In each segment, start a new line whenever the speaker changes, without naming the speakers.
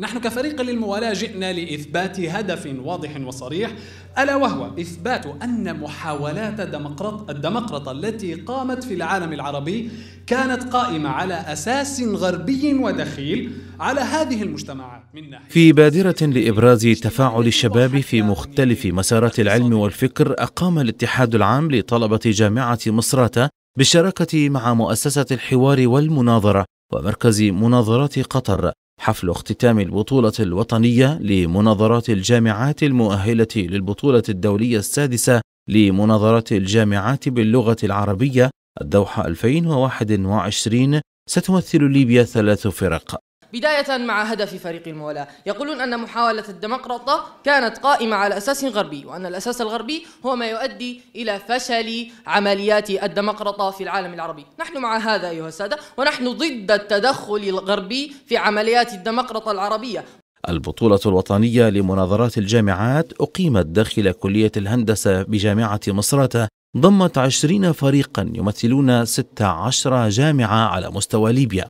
نحن كفريق للموالاة جئنا لإثبات هدف واضح وصريح ألا وهو إثبات أن محاولات دمقراط الدمقرطة التي قامت في العالم العربي كانت قائمة على أساس غربي ودخيل على هذه المجتمعات
من ناحية في بادرة لإبراز تفاعل الشباب في مختلف مسارات العلم والفكر أقام الاتحاد العام لطلبة جامعة مصراتة بالشراكة مع مؤسسة الحوار والمناظرة ومركز مناظرات قطر حفل اختتام البطولة الوطنية لمناظرات الجامعات المؤهلة للبطولة الدولية السادسة لمناظرات الجامعات باللغة العربية الدوحة 2021 ستمثل ليبيا ثلاث فرق
بداية مع هدف فريق المولاة يقولون أن محاولة الدمقرطة كانت قائمة على أساس غربي وأن الأساس الغربي هو ما يؤدي إلى فشل عمليات الدمقرطة في العالم العربي نحن مع هذا أيها السادة ونحن ضد التدخل الغربي في عمليات الدمقرطة العربية
البطولة الوطنية لمناظرات الجامعات أقيمت داخل كلية الهندسة بجامعة مصراتة ضمت عشرين فريقا يمثلون 16 جامعة على مستوى ليبيا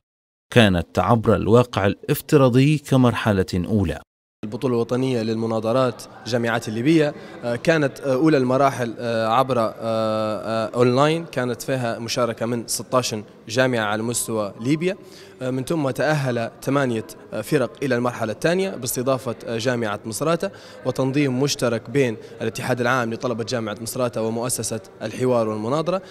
كانت عبر الواقع الافتراضي كمرحلة أولى
البطولة الوطنية للمناظرات جامعات الليبية آه، كانت آه، أولى المراحل آه، عبر أونلاين كانت فيها مشاركة من 16 جامعة على مستوى ليبيا من ثم تأهل ثمانية فرق إلى المرحلة الثانية باستضافة جامعة مصراتة وتنظيم مشترك بين الاتحاد العام لطلبة جامعة مصراتة ومؤسسة الحوار والمناظرة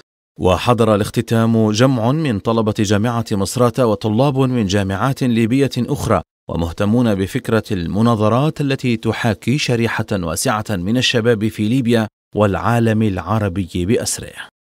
وحضر الاختتام جمع من طلبة جامعة مصراتة وطلاب من جامعات ليبية أخرى ومهتمون بفكرة المناظرات التي تحاكي شريحة واسعة من الشباب في ليبيا
والعالم العربي بأسره